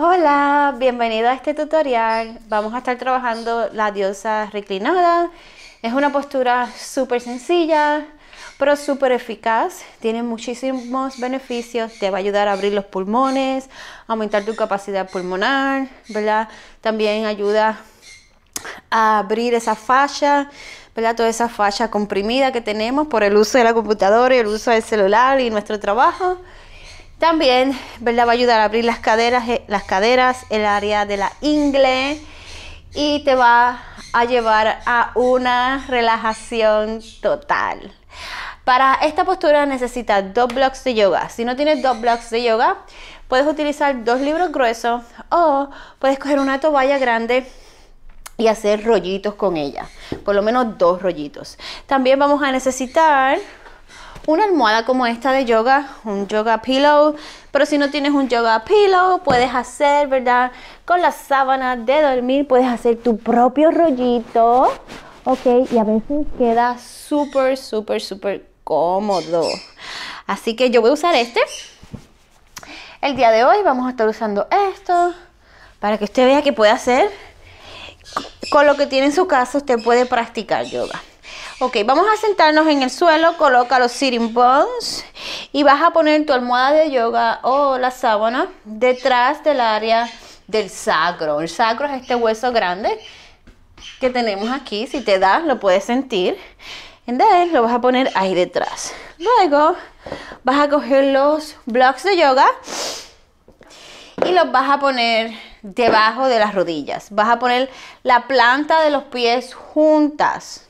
Hola, bienvenido a este tutorial. Vamos a estar trabajando la diosa reclinada. Es una postura súper sencilla, pero súper eficaz. Tiene muchísimos beneficios. Te va a ayudar a abrir los pulmones, aumentar tu capacidad pulmonar, ¿verdad? También ayuda a abrir esa falla, ¿verdad? Toda esa falla comprimida que tenemos por el uso de la computadora y el uso del celular y nuestro trabajo. También, ¿verdad? Va a ayudar a abrir las caderas, eh, las caderas, el área de la ingle y te va a llevar a una relajación total. Para esta postura necesitas dos blocks de yoga. Si no tienes dos blocks de yoga, puedes utilizar dos libros gruesos o puedes coger una toalla grande y hacer rollitos con ella, por lo menos dos rollitos. También vamos a necesitar una almohada como esta de yoga, un yoga pillow, pero si no tienes un yoga pillow, puedes hacer, ¿verdad? Con la sábana de dormir puedes hacer tu propio rollito, ¿ok? Y a veces queda súper, súper, súper cómodo. Así que yo voy a usar este. El día de hoy vamos a estar usando esto para que usted vea que puede hacer con lo que tiene en su casa, usted puede practicar yoga. Ok, vamos a sentarnos en el suelo, coloca los sitting bones y vas a poner tu almohada de yoga o la sábana detrás del área del sacro. El sacro es este hueso grande que tenemos aquí. Si te das, lo puedes sentir. Entonces lo vas a poner ahí detrás. Luego vas a coger los blocks de yoga y los vas a poner debajo de las rodillas. Vas a poner la planta de los pies juntas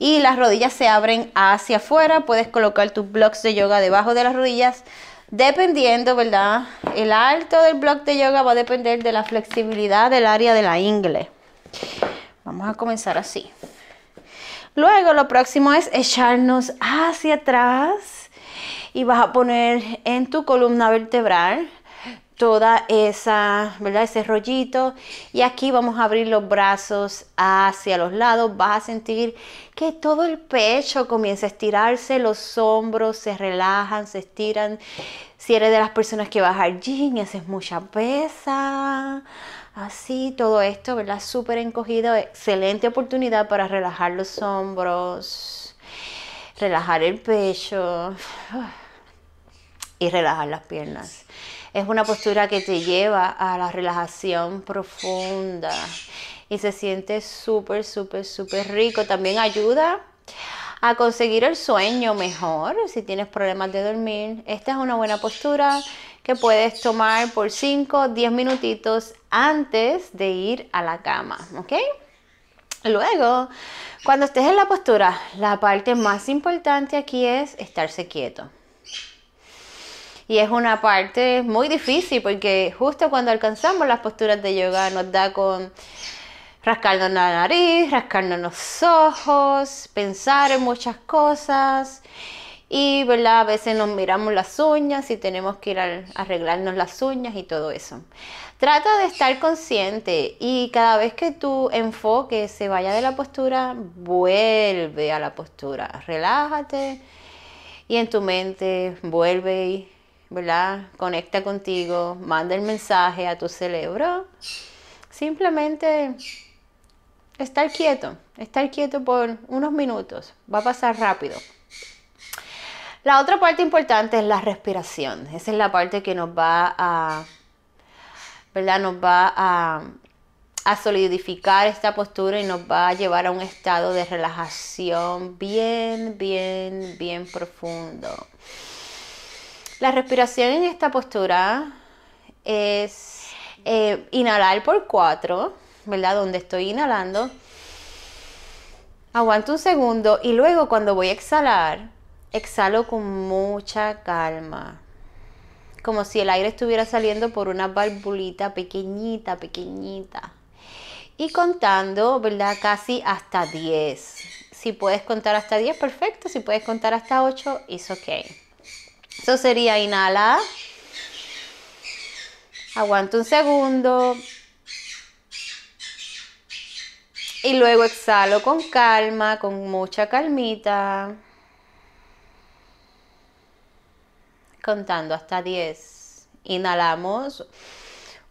y las rodillas se abren hacia afuera. Puedes colocar tus blocks de yoga debajo de las rodillas dependiendo, ¿verdad? El alto del block de yoga va a depender de la flexibilidad del área de la ingle. Vamos a comenzar así. Luego lo próximo es echarnos hacia atrás y vas a poner en tu columna vertebral toda esa, ¿verdad? Ese rollito. Y aquí vamos a abrir los brazos hacia los lados. Vas a sentir que todo el pecho comienza a estirarse, los hombros se relajan, se estiran. Si eres de las personas que vas jeans es mucha pesa. Así, todo esto, ¿verdad? Súper encogido. Excelente oportunidad para relajar los hombros, relajar el pecho y relajar las piernas. Es una postura que te lleva a la relajación profunda y se siente súper, súper, súper rico. También ayuda a conseguir el sueño mejor si tienes problemas de dormir. Esta es una buena postura que puedes tomar por 5 10 minutitos antes de ir a la cama, Luego, cuando estés en la postura, la parte más importante aquí es estarse quieto. Y es una parte muy difícil porque justo cuando alcanzamos las posturas de yoga nos da con rascarnos la nariz, rascarnos los ojos, pensar en muchas cosas. Y a veces nos miramos las uñas y tenemos que ir a arreglarnos las uñas y todo eso. Trata de estar consciente y cada vez que tu enfoque se vaya de la postura, vuelve a la postura. Relájate y en tu mente vuelve y ¿verdad? Conecta contigo, manda el mensaje a tu cerebro. Simplemente estar quieto, estar quieto por unos minutos, va a pasar rápido. La otra parte importante es la respiración. Esa es la parte que nos va a, ¿verdad? Nos va a, a solidificar esta postura y nos va a llevar a un estado de relajación bien, bien, bien profundo. La respiración en esta postura es eh, inhalar por cuatro, ¿verdad? Donde estoy inhalando. Aguanto un segundo y luego cuando voy a exhalar, exhalo con mucha calma. Como si el aire estuviera saliendo por una valvulita pequeñita, pequeñita. Y contando, ¿verdad? Casi hasta 10. Si puedes contar hasta 10, perfecto. Si puedes contar hasta 8, es ok. Eso sería inhala. aguanto un segundo. Y luego exhalo con calma, con mucha calmita. Contando hasta 10. Inhalamos.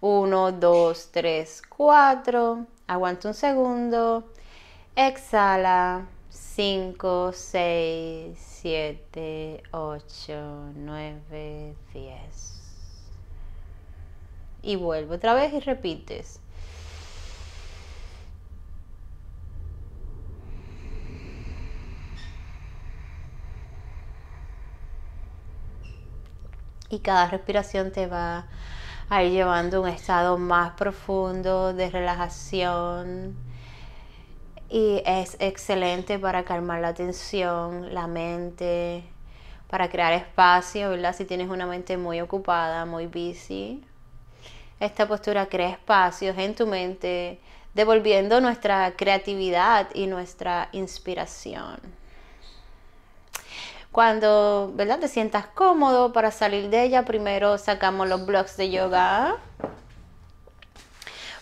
1, 2, 3, 4. aguanto un segundo. Exhala. 5, 6, 7, 8, 9, 10. Y vuelvo otra vez y repites. Y cada respiración te va a ir llevando a un estado más profundo de relajación y es excelente para calmar la tensión, la mente, para crear espacio, ¿verdad? Si tienes una mente muy ocupada, muy busy. Esta postura crea espacios en tu mente, devolviendo nuestra creatividad y nuestra inspiración. Cuando, ¿verdad? Te sientas cómodo para salir de ella, primero sacamos los blocks de yoga.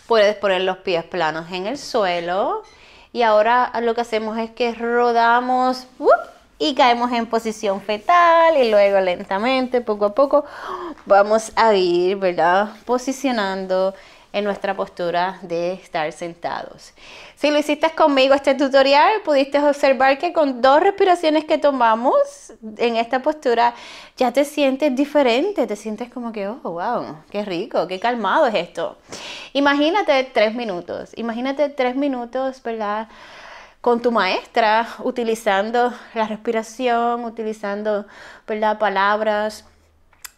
Puedes poner los pies planos en el suelo y ahora lo que hacemos es que rodamos y caemos en posición fetal y luego lentamente, poco a poco, vamos a ir, ¿verdad? Posicionando en nuestra postura de estar sentados. Si lo hiciste conmigo este tutorial, pudiste observar que con dos respiraciones que tomamos en esta postura ya te sientes diferente, te sientes como que, oh, wow, qué rico, qué calmado es esto. Imagínate tres minutos, imagínate tres minutos, ¿verdad? con tu maestra, utilizando la respiración, utilizando ¿verdad? palabras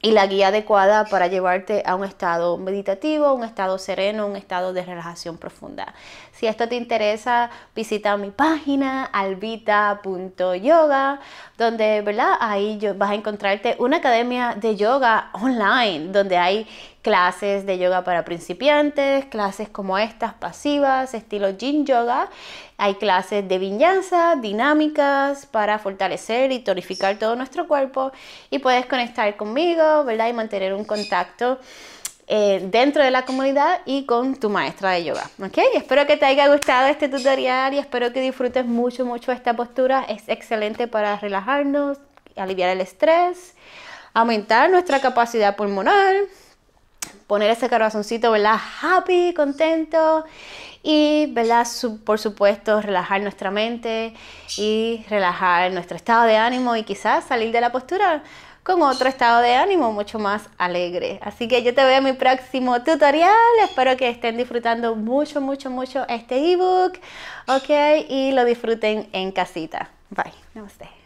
y la guía adecuada para llevarte a un estado meditativo, un estado sereno, un estado de relajación profunda. Si esto te interesa, visita mi página albita.yoga, donde ¿verdad? ahí vas a encontrarte una academia de yoga online, donde hay clases de yoga para principiantes, clases como estas pasivas, estilo yin yoga, hay clases de viñanza, dinámicas para fortalecer y tonificar todo nuestro cuerpo y puedes conectar conmigo, ¿verdad? Y mantener un contacto eh, dentro de la comunidad y con tu maestra de yoga. ¿Ok? Espero que te haya gustado este tutorial y espero que disfrutes mucho, mucho esta postura. Es excelente para relajarnos, aliviar el estrés, aumentar nuestra capacidad pulmonar, poner ese corazoncito, ¿verdad? Happy, contento y, ¿verdad? por supuesto, relajar nuestra mente y relajar nuestro estado de ánimo y quizás salir de la postura con otro estado de ánimo mucho más alegre. Así que yo te veo en mi próximo tutorial. Espero que estén disfrutando mucho, mucho, mucho este ebook. Ok, y lo disfruten en casita. Bye. Namaste.